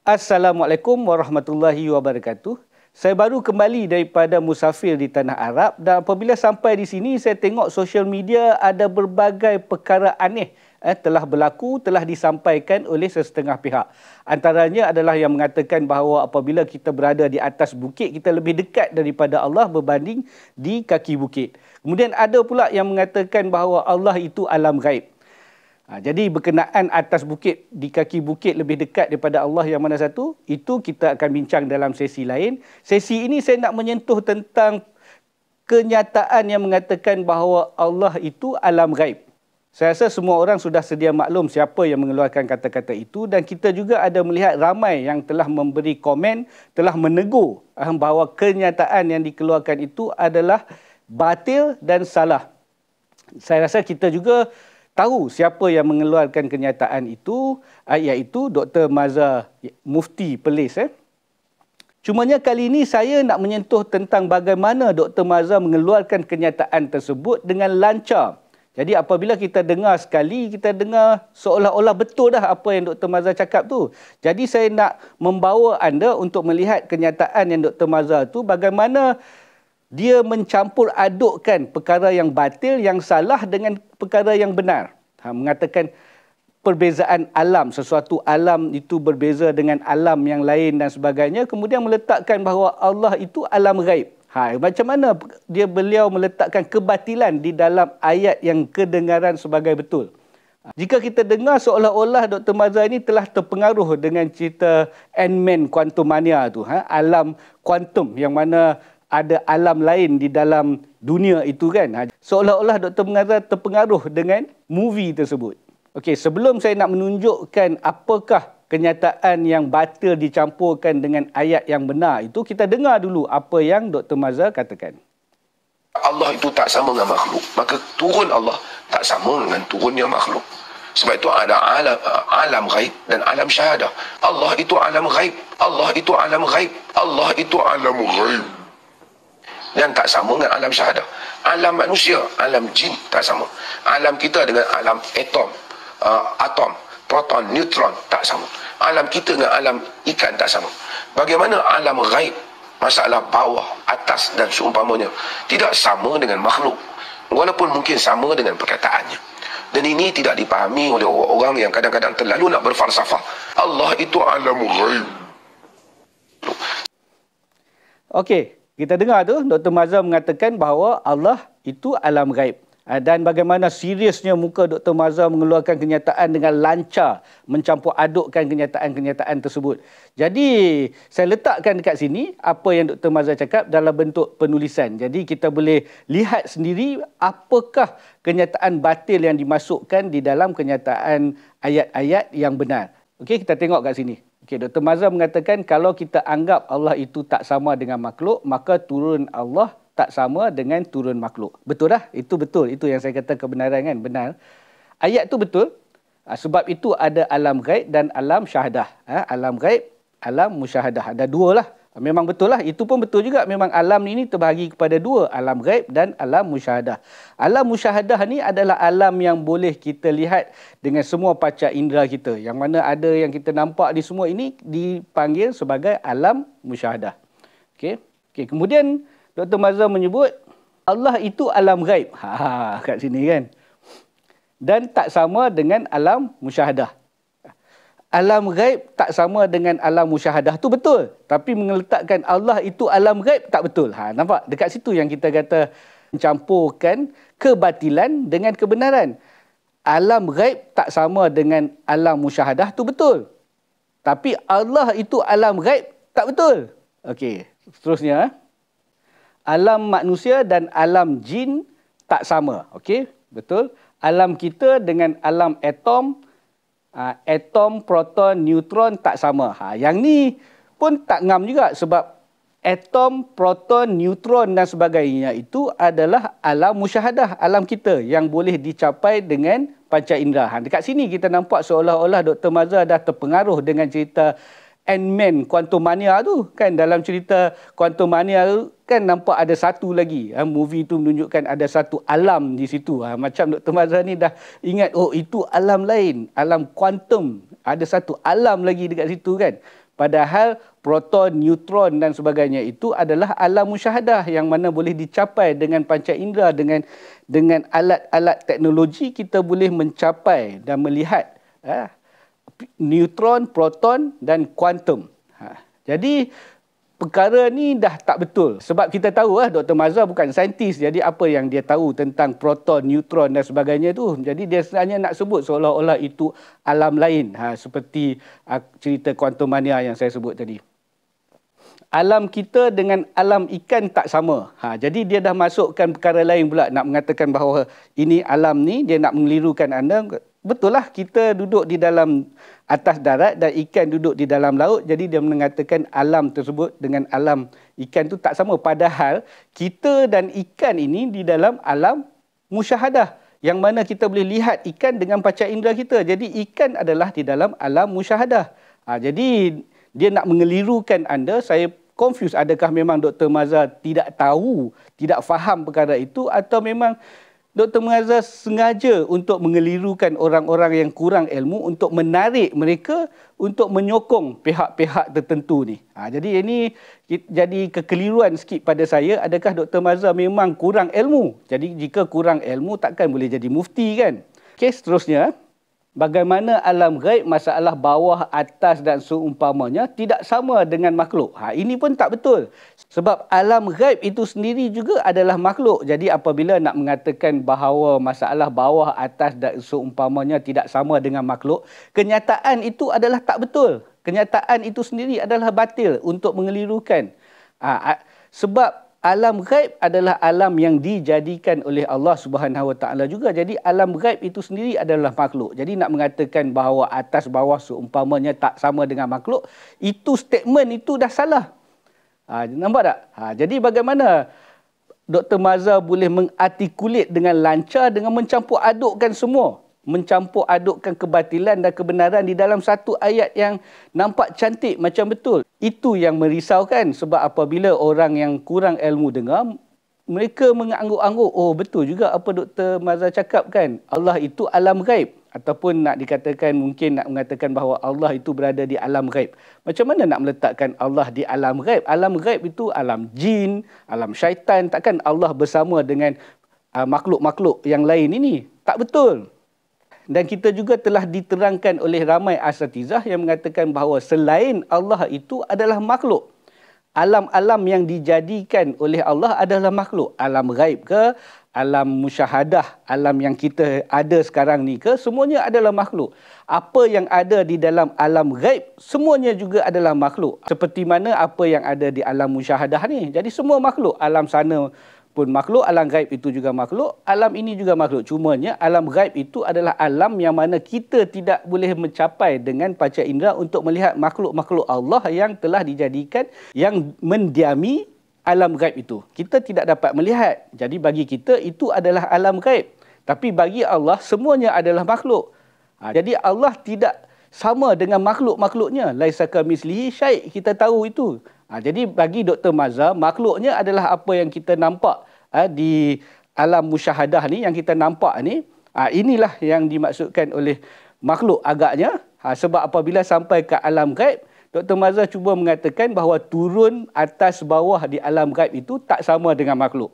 Assalamualaikum warahmatullahi wabarakatuh. Saya baru kembali daripada musafir di tanah Arab dan apabila sampai di sini saya tengok social media ada berbagai perkara aneh eh, telah berlaku, telah disampaikan oleh sesetengah pihak. Antaranya adalah yang mengatakan bahawa apabila kita berada di atas bukit kita lebih dekat daripada Allah berbanding di kaki bukit. Kemudian ada pula yang mengatakan bahawa Allah itu alam gaib. Ha, jadi berkenaan atas bukit, di kaki bukit lebih dekat daripada Allah yang mana satu, itu kita akan bincang dalam sesi lain. Sesi ini saya nak menyentuh tentang kenyataan yang mengatakan bahawa Allah itu alam gaib. Saya rasa semua orang sudah sedia maklum siapa yang mengeluarkan kata-kata itu dan kita juga ada melihat ramai yang telah memberi komen, telah menegur ah, bahawa kenyataan yang dikeluarkan itu adalah batil dan salah. Saya rasa kita juga tahu siapa yang mengeluarkan kenyataan itu ah, iaitu Dr. Mazhar Mufti Pelis. Eh. Cumanya kali ini saya nak menyentuh tentang bagaimana Dr. Mazhar mengeluarkan kenyataan tersebut dengan lancar. Jadi apabila kita dengar sekali, kita dengar seolah-olah betul dah apa yang Dr. Mazhar cakap tu. Jadi saya nak membawa anda untuk melihat kenyataan yang Dr. Mazhar tu bagaimana dia mencampur adukkan perkara yang batil yang salah dengan perkara yang benar ha, mengatakan perbezaan alam sesuatu alam itu berbeza dengan alam yang lain dan sebagainya kemudian meletakkan bahawa Allah itu alam gaib ha macam mana dia beliau meletakkan kebatilan di dalam ayat yang kedengaran sebagai betul ha, jika kita dengar seolah-olah Dr. Mazhar ini telah terpengaruh dengan cerita Ant-Man Quantumania tu, ha? alam kuantum yang mana ada alam lain di dalam dunia itu kan. Ha, seolah-olah Dr. Mengarah terpengaruh dengan movie tersebut. Okey, sebelum saya nak menunjukkan apakah kenyataan yang batal dicampurkan dengan ayat yang benar itu, kita dengar dulu apa yang Dr. Mazza katakan. Allah itu tak sama dengan makhluk. Maka turun Allah tak sama dengan turunnya makhluk. Sebab itu ada alam, alam ghaib dan alam syahadah. Allah itu alam ghaib. Allah itu alam ghaib. Allah itu alam ghaib yang tak sama dengan alam syahadah alam manusia alam jin tak sama alam kita dengan alam atom uh, atom proton neutron tak sama alam kita dengan alam ikan tak sama bagaimana alam ghaib masalah bawah atas dan seumpamanya tidak sama dengan makhluk walaupun mungkin sama dengan perkataannya dan ini tidak dipahami oleh orang-orang yang kadang-kadang terlalu nak berfalsafah Allah itu alam ghaib Okey, kita dengar tu Dr. Mazhar mengatakan bahawa Allah itu alam gaib. Ah, dan bagaimana seriusnya muka Dr. Mazhar mengeluarkan kenyataan dengan lancar mencampur adukkan kenyataan-kenyataan tersebut. Jadi saya letakkan dekat sini apa yang Dr. Mazhar cakap dalam bentuk penulisan. Jadi kita boleh lihat sendiri apakah kenyataan batil yang dimasukkan di dalam kenyataan ayat-ayat yang benar. Okey kita tengok kat sini. Okey, Dr. Mazhar mengatakan kalau kita anggap Allah itu tak sama dengan makhluk, maka turun Allah tak sama dengan turun makhluk. Betul dah? Itu betul. Itu yang saya kata kebenaran kan? Benar. Ayat tu betul. Ah, sebab itu ada alam ghaib dan alam syahadah. Ah, alam ghaib, alam musyahadah. Ada dua lah. Memang betul lah. Itu pun betul juga. Memang alam ni, ni terbahagi kepada dua. Alam gaib dan alam musyahadah. Alam musyahadah ni adalah alam yang boleh kita lihat dengan semua paca indera kita. Yang mana ada yang kita nampak di semua ini dipanggil sebagai alam musyahadah. Okay. Okay. Kemudian Dr. Mazhar menyebut Allah itu alam gaib. Ha, kat sini kan. Dan tak sama dengan alam musyahadah alam ghaib tak sama dengan alam musyahadah tu betul tapi meletakkan Allah itu alam ghaib tak betul ha nampak dekat situ yang kita kata mencampurkan kebatilan dengan kebenaran alam ghaib tak sama dengan alam musyahadah tu betul tapi Allah itu alam ghaib tak betul okey seterusnya ha? alam manusia dan alam jin tak sama okey betul alam kita dengan alam atom Ah, atom, proton, neutron tak sama. Ha, yang ni pun tak ngam juga sebab atom, proton, neutron dan sebagainya itu adalah alam musyahadah, alam kita yang boleh dicapai dengan panca indera. Ha, dekat sini kita nampak seolah-olah Dr. Mazhar dah terpengaruh dengan cerita And men Quantum Mania tu kan dalam cerita Quantum Mania tu kan nampak ada satu lagi ha, movie tu menunjukkan ada satu alam di situ ha, macam Dr. Mazhar ni dah ingat oh itu alam lain alam quantum ada satu alam lagi dekat situ kan padahal proton, neutron dan sebagainya itu adalah alam musyahadah yang mana boleh dicapai dengan panca indera dengan dengan alat-alat teknologi kita boleh mencapai dan melihat ha, neutron, proton dan kuantum. Ha. Jadi perkara ni dah tak betul. Sebab kita tahu lah Dr. Mazhar bukan saintis. Jadi apa yang dia tahu tentang proton, neutron dan sebagainya tu. Jadi dia sebenarnya nak sebut seolah-olah itu alam lain. Ha, seperti ha, cerita kuantum mania yang saya sebut tadi. Alam kita dengan alam ikan tak sama. Ha, jadi dia dah masukkan perkara lain pula nak mengatakan bahawa ini alam ni dia nak mengelirukan anda betul lah kita duduk di dalam atas darat dan ikan duduk di dalam laut jadi dia mengatakan alam tersebut dengan alam ikan tu tak sama padahal kita dan ikan ini di dalam alam musyahadah yang mana kita boleh lihat ikan dengan panca indera kita jadi ikan adalah di dalam alam musyahadah ha, jadi dia nak mengelirukan anda saya confuse adakah memang Dr. Mazhar tidak tahu tidak faham perkara itu atau memang Dr. Mengazah sengaja untuk mengelirukan orang-orang yang kurang ilmu untuk menarik mereka untuk menyokong pihak-pihak tertentu ni. Ha, jadi ini jadi kekeliruan sikit pada saya. Adakah Dr. Mazah memang kurang ilmu? Jadi jika kurang ilmu takkan boleh jadi mufti kan? Kes seterusnya, bagaimana alam ghaib masalah bawah, atas dan seumpamanya tidak sama dengan makhluk. Ha, ini pun tak betul. Sebab alam ghaib itu sendiri juga adalah makhluk. Jadi apabila nak mengatakan bahawa masalah bawah, atas dan seumpamanya tidak sama dengan makhluk, kenyataan itu adalah tak betul. Kenyataan itu sendiri adalah batil untuk mengelirukan. Ha, sebab alam ghaib adalah alam yang dijadikan oleh Allah Subhanahu Wa Taala juga. Jadi alam ghaib itu sendiri adalah makhluk. Jadi nak mengatakan bahawa atas bawah seumpamanya tak sama dengan makhluk, itu statement itu dah salah. Ha, nampak tak? Ha, jadi bagaimana Dr. Mazhar boleh mengartikulit dengan lancar dengan mencampur adukkan semua. Mencampur adukkan kebatilan dan kebenaran di dalam satu ayat yang nampak cantik macam betul. Itu yang merisaukan sebab apabila orang yang kurang ilmu dengar, mereka mengangguk-angguk, oh betul juga apa Dr. Mazhar cakap kan, Allah itu alam gaib. Ataupun nak dikatakan mungkin nak mengatakan bahawa Allah itu berada di alam gaib. Macam mana nak meletakkan Allah di alam gaib? Alam gaib itu alam jin, alam syaitan. Takkan Allah bersama dengan ah, makhluk-makhluk uh, yang lain ini? Tak betul dan kita juga telah diterangkan oleh ramai asatizah yang mengatakan bahawa selain Allah itu adalah makhluk. Alam-alam yang dijadikan oleh Allah adalah makhluk. Alam gaib ke, alam musyahadah, alam yang kita ada sekarang ni ke, semuanya adalah makhluk. Apa yang ada di dalam alam gaib, semuanya juga adalah makhluk. Seperti mana apa yang ada di alam musyahadah ni. Jadi semua makhluk. Alam sana pun makhluk, alam gaib itu juga makhluk, alam ini juga makhluk. cuma nya alam gaib itu adalah alam yang mana kita tidak boleh mencapai dengan panca indera untuk melihat makhluk-makhluk Allah yang telah dijadikan yang mendiami alam gaib itu. Kita tidak dapat melihat. Jadi bagi kita itu adalah alam gaib. Tapi bagi Allah semuanya adalah makhluk. Ha, jadi Allah tidak sama dengan makhluk-makhluknya. laisa mislihi syait. Kita tahu itu. Ha, jadi bagi Dr. Mazhar, makhluknya adalah apa yang kita nampak ha, di alam musyahadah ni, yang kita nampak ni, ha, inilah yang dimaksudkan oleh makhluk agaknya. Ha, sebab apabila sampai ke alam gaib, Dr. Mazhar cuba mengatakan bahawa turun atas bawah di alam gaib itu tak sama dengan makhluk.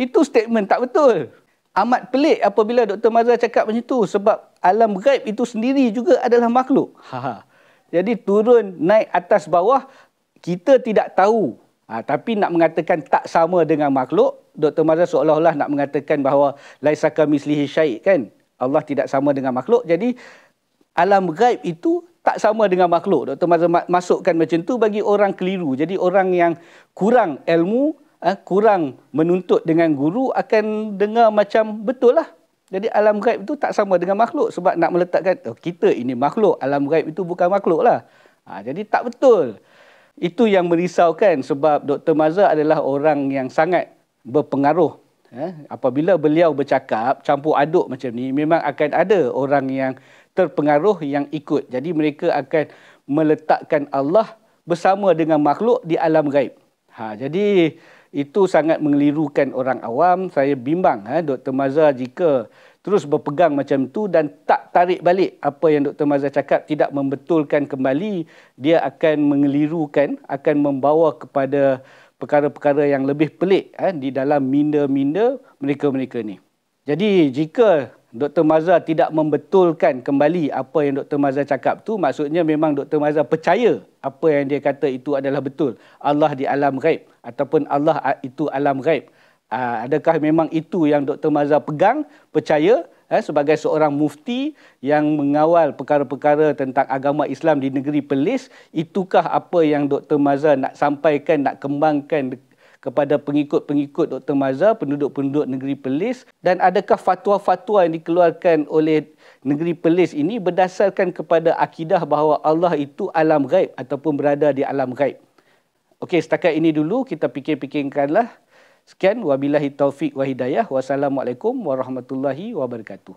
Itu statement tak betul. Amat pelik apabila Dr. Mazhar cakap macam tu sebab alam gaib itu sendiri juga adalah makhluk. Ha, ha. Jadi turun naik atas bawah kita tidak tahu ha, tapi nak mengatakan tak sama dengan makhluk Dr. Mazhar seolah-olah nak mengatakan bahawa laisaka mislihi syai' kan Allah tidak sama dengan makhluk jadi alam gaib itu tak sama dengan makhluk Dr. Mazhar masukkan macam tu bagi orang keliru jadi orang yang kurang ilmu ha, kurang menuntut dengan guru akan dengar macam betul lah jadi alam gaib itu tak sama dengan makhluk sebab nak meletakkan oh, kita ini makhluk alam gaib itu bukan makhluk lah ha, jadi tak betul itu yang merisaukan sebab Dr. Mazhar adalah orang yang sangat berpengaruh. Eh. Apabila beliau bercakap, campur aduk macam ni, memang akan ada orang yang terpengaruh yang ikut. Jadi mereka akan meletakkan Allah bersama dengan makhluk di alam gaib. Ha, jadi itu sangat mengelirukan orang awam. Saya bimbang ha, eh, Dr. Mazhar jika terus berpegang macam tu dan tak tarik balik apa yang Dr. Mazhar cakap tidak membetulkan kembali dia akan mengelirukan akan membawa kepada perkara-perkara yang lebih pelik eh, di dalam minda-minda mereka-mereka ni. Jadi jika Dr. Mazhar tidak membetulkan kembali apa yang Dr. Mazhar cakap tu maksudnya memang Dr. Mazhar percaya apa yang dia kata itu adalah betul. Allah di alam ghaib ataupun Allah itu alam ghaib. Ah, adakah memang itu yang Dr. Mazhar pegang, percaya eh, sebagai seorang mufti yang mengawal perkara-perkara tentang agama Islam di negeri Perlis, itukah apa yang Dr. Mazhar nak sampaikan, nak kembangkan kepada pengikut-pengikut Dr. Mazhar, penduduk-penduduk negeri Perlis dan adakah fatwa-fatwa yang dikeluarkan oleh negeri Perlis ini berdasarkan kepada akidah bahawa Allah itu alam ghaib ataupun berada di alam ghaib. Okey, setakat ini dulu kita fikir-fikirkanlah. Sekian wabillahi taufik wahidayah hidayah. Wassalamualaikum warahmatullahi wabarakatuh.